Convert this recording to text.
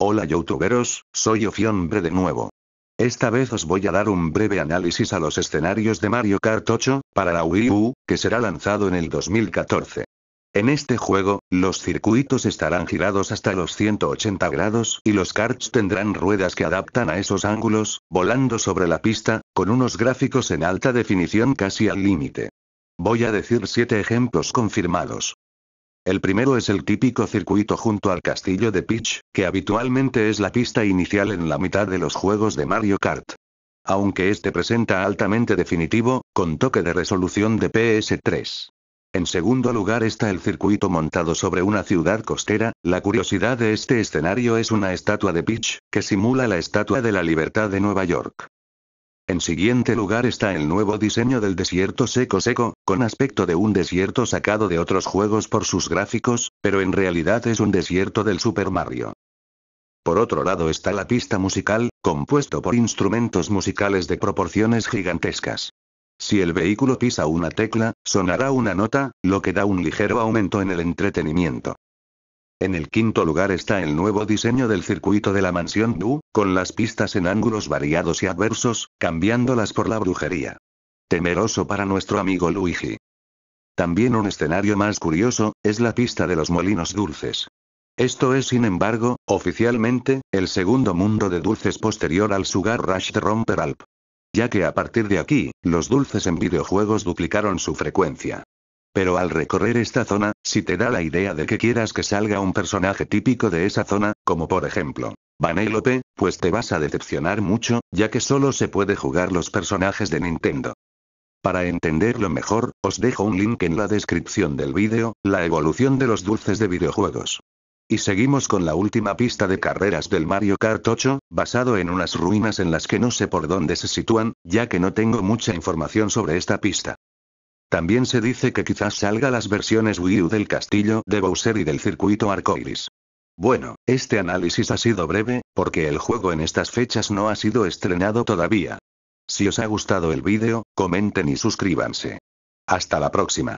Hola youtuberos, soy Ofionbre de nuevo. Esta vez os voy a dar un breve análisis a los escenarios de Mario Kart 8, para la Wii U, que será lanzado en el 2014. En este juego, los circuitos estarán girados hasta los 180 grados y los karts tendrán ruedas que adaptan a esos ángulos, volando sobre la pista, con unos gráficos en alta definición casi al límite. Voy a decir 7 ejemplos confirmados. El primero es el típico circuito junto al castillo de Peach, que habitualmente es la pista inicial en la mitad de los juegos de Mario Kart. Aunque este presenta altamente definitivo, con toque de resolución de PS3. En segundo lugar está el circuito montado sobre una ciudad costera, la curiosidad de este escenario es una estatua de Peach, que simula la Estatua de la Libertad de Nueva York. En siguiente lugar está el nuevo diseño del desierto seco seco, con aspecto de un desierto sacado de otros juegos por sus gráficos, pero en realidad es un desierto del Super Mario. Por otro lado está la pista musical, compuesto por instrumentos musicales de proporciones gigantescas. Si el vehículo pisa una tecla, sonará una nota, lo que da un ligero aumento en el entretenimiento. En el quinto lugar está el nuevo diseño del circuito de la mansión Du, con las pistas en ángulos variados y adversos, cambiándolas por la brujería. Temeroso para nuestro amigo Luigi. También un escenario más curioso, es la pista de los molinos dulces. Esto es, sin embargo, oficialmente, el segundo mundo de dulces posterior al Sugar Rush de Romper Alp. Ya que a partir de aquí, los dulces en videojuegos duplicaron su frecuencia. Pero al recorrer esta zona, si te da la idea de que quieras que salga un personaje típico de esa zona, como por ejemplo, Vanellope, pues te vas a decepcionar mucho, ya que solo se puede jugar los personajes de Nintendo. Para entenderlo mejor, os dejo un link en la descripción del vídeo, la evolución de los dulces de videojuegos. Y seguimos con la última pista de carreras del Mario Kart 8, basado en unas ruinas en las que no sé por dónde se sitúan, ya que no tengo mucha información sobre esta pista. También se dice que quizás salga las versiones Wii U del castillo de Bowser y del circuito arcoiris. Bueno, este análisis ha sido breve, porque el juego en estas fechas no ha sido estrenado todavía. Si os ha gustado el vídeo, comenten y suscríbanse. Hasta la próxima.